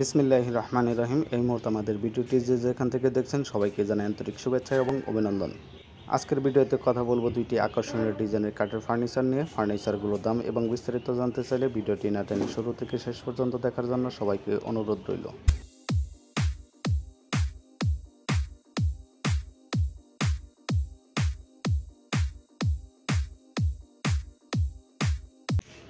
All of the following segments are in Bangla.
বিসমিল্লাহ রহমান রহিম এই মুহূর্তে আমাদের ভিডিওটি যে যেখান থেকে দেখছেন সবাইকে জানাই আন্তরিক শুভেচ্ছা এবং অভিনন্দন আজকের ভিডিওতে কথা বলবো দুইটি আকর্ষণীয় ডিজাইনের কাঠের ফার্নিচার নিয়ে ফার্নিচারগুলোর দাম এবং বিস্তারিত জানতে চাইলে ভিডিওটি না টেনে শুরু থেকে শেষ পর্যন্ত দেখার জন্য সবাইকে অনুরোধ রইল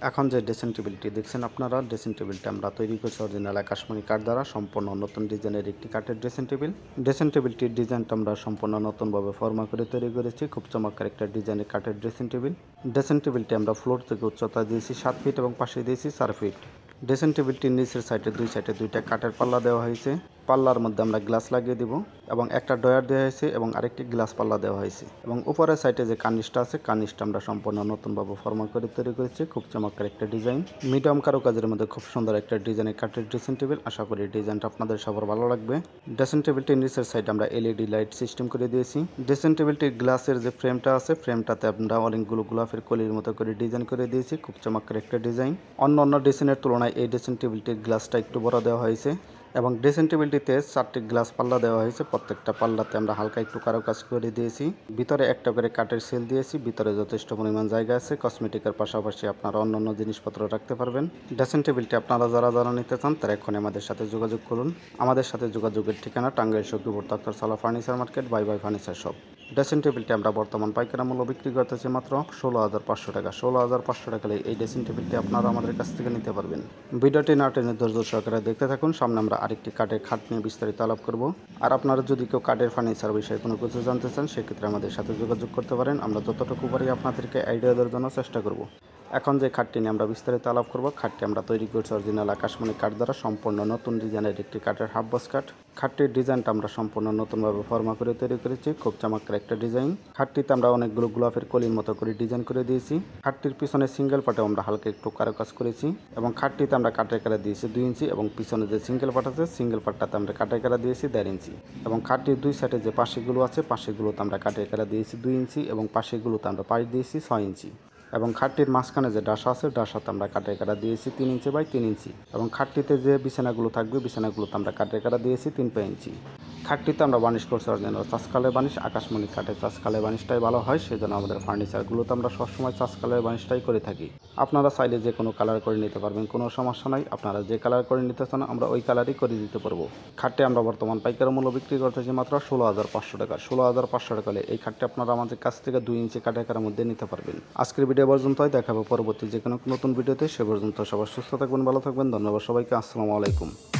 এখন যে ড্রেসিং টেবিলটি দেখছেন আপনারা ড্রেসিং টেবিলটা আমরা তৈরি করেছি অরিজিনাল আকাশমণি কাঠ দ্বারা সম্পূর্ণ নতুন ডিজাইনের একটি কাঠের ড্রেসিং টেবিল ড্রেসিং টেবিলটির ডিজাইনটা আমরা সম্পূর্ণ নতুনভাবে ফর্মা করে তৈরি করেছি খুব চমৎকার একটা ডিজাইনের কাঠের ড্রেসিং টেবিল ড্রেসিং টেবিলটি আমরা ফ্লোর থেকে উচ্চতা দিয়েছি সাত ফিট এবং পাশে দিয়েছি চার ফিট ড্রেসিং টেবিলটির নিচের সাইডে দুই সাইডে দুইটা কাঠের পাল্লা দেওয়া হয়েছে পাল্লার মধ্যে আমরা গ্লাস লাগিয়ে দিব এবং একটা ডয়ার দেওয়া হয়েছে এবং আরেকটি গ্লাস পাল্লা দেওয়া হয়েছে এবং উপরের সাইডে যে কানিশটা আছে কানিশটা আমরা সম্পূর্ণ নতুনভাবে ফর্মা করে তৈরি করেছি খুব চমৎকার একটা ডিজাইন মিডিয়াম কারো কাজের মধ্যে খুব সুন্দর একটা ডিজাইনের কাঠের ড্রেসিং টেবিল আশা করি ডিজাইনটা আপনাদের সবার ভালো লাগবে ড্রেসিং টেবিলটি নিচের সাইড আমরা এলইডি লাইট সিস্টেম করে দিয়েছি ড্রেসিং টেবিলটির গ্লাসের যে ফ্রেমটা আছে ফ্রেমটাতে আমরা অনেকগুলো গোলাপের কলির মতো করে ডিজাইন করে দিয়েছি খুব চমৎকার একটা ডিজাইন অন্য অন্য ডিজাইনের তুলনায় এই ড্রেসিং টেবিলটির গ্লাসটা একটু বড় দেওয়া হয়েছে এবং ড্রেসিং টেবিলটিতে চারটি গ্লাস পাল্লা দেওয়া হয়েছে প্রত্যেকটা পাল্লাতে আমরা হালকা একটু কারো কাজ করে দিয়েছি ভিতরে একটা করে কাঠের সেল দিয়েছি ভিতরে যথেষ্ট পরিমাণ জায়গা আছে কসমেটিকের পাশাপাশি আপনারা অন্যান্য জিনিসপত্র রাখতে পারবেন ড্রেসিং টেবিলটি আপনারা যারা যারা নিতে চান তারা এখন আমাদের সাথে যোগাযোগ করুন আমাদের সাথে যোগাযোগের ঠিকানা টাঙ্গাইল সকিপুর ডাক্তার সালা furniture market buy buy furniture shop dressing টেবিলটি আমরা বর্তমান পাইকারা মূল্য বিক্রি করতেছি মাত্র ষোলো হাজার পাঁচশো টাকা ষোলো হাজার পাঁচশো টাকা এই ড্রেসিং টেবিলটি আপনারা আমাদের কাছ থেকে নিতে পারবেন ভিডিওটি না টেনে ধৈর্য সহকারে দেখতে থাকুন সামনে আমরা আরেকটি কাঠের খাট নিয়ে বিস্তারিত আলাপ করব আর আপনারা যদি কেউ কাঠের ফার্নিচার বিষয়ে কোনো কিছু জানতে চান সেক্ষেত্রে আমাদের সাথে যোগাযোগ করতে পারেন আমরা যতটুকু পারি আপনাদেরকে আইডিয়া দেওয়ার জন্য চেষ্টা করব এখন যে খাটটি নিয়ে আমরা বিস্তারিত আলাপ করব খাটটি আমরা তৈরি করছি অরিজিনাল আকাশমণি কাঠ দ্বারা সম্পূর্ণ নতুন ডিজাইনের একটি কাঠের হাফ বস কাঠ খাটটির ডিজাইনটা আমরা সম্পূর্ণ নতুনভাবে ফর্মা করে তৈরি করেছি খুব চমৎকার একটা ডিজাইন খাটটিতে আমরা অনেকগুলো গোলাপের কলির মতো করে ডিজাইন করে দিয়েছি খাটটির পিছনে সিঙ্গেল পাটে আমরা হালকা একটু কাজ করেছি এবং খাটটিতে আমরা কাটের কাটা দিয়েছি দুই ইঞ্চি এবং পিছনে যে সিঙ্গেল পাট আছে সিঙ্গেল পাটটাতে আমরা কাটের কাটা দিয়েছি দেড় ইঞ্চি এবং খাটটির দুই সাইডে যে পাশেগুলো আছে পাশেগুলোতে আমরা কাটের কাটা দিয়েছি দুই ইঞ্চি এবং পাশেগুলোতে আমরা পাশ দিয়েছি ছয় ইঞ্চি এবং খাটটির মাঝখানে যে ডাসা আছে ডাসাতে আমরা কাটে কাটা দিয়েছি তিন ইঞ্চি বাই তিন ইঞ্চি এবং খাটটিতে যে বিছানাগুলো থাকবে বিছানাগুলোতে আমরা কাটে কাটা দিয়েছি তিন পাই ইঞ্চি খাটটিতে আমরা বানিশ করছি অরিজিনাল চাষকালের বানিশ আকাশমণি খাটে চাষকালের বানিশটাই ভালো হয় সেই জন্য আমাদের ফার্নিচারগুলোতে আমরা সবসময় চাষকালের বানিশটাই করে থাকি আপনারা চাইলে যে কোনো কালার করে নিতে পারবেন কোনো সমস্যা নাই আপনারা যে কালার করে নিতে চান আমরা ওই কালারই করে দিতে পারবো খাটটি আমরা বর্তমান পাইকার মূল্য বিক্রি করতেছি মাত্র ষোলো হাজার পাঁচশো টাকা ষোলো হাজার পাঁচশো টাকা এই খাটটি আপনারা আমাদের কাছ থেকে দুই ইঞ্চি কাটাকার মধ্যে নিতে পারবেন আজকের ভিডিও পর্যন্তই দেখাবো পরবর্তী যে কোনো নতুন ভিডিওতে সে পর্যন্ত সবার সুস্থ থাকবেন ভালো থাকবেন ধন্যবাদ সবাইকে আসসালামু আলাইকুম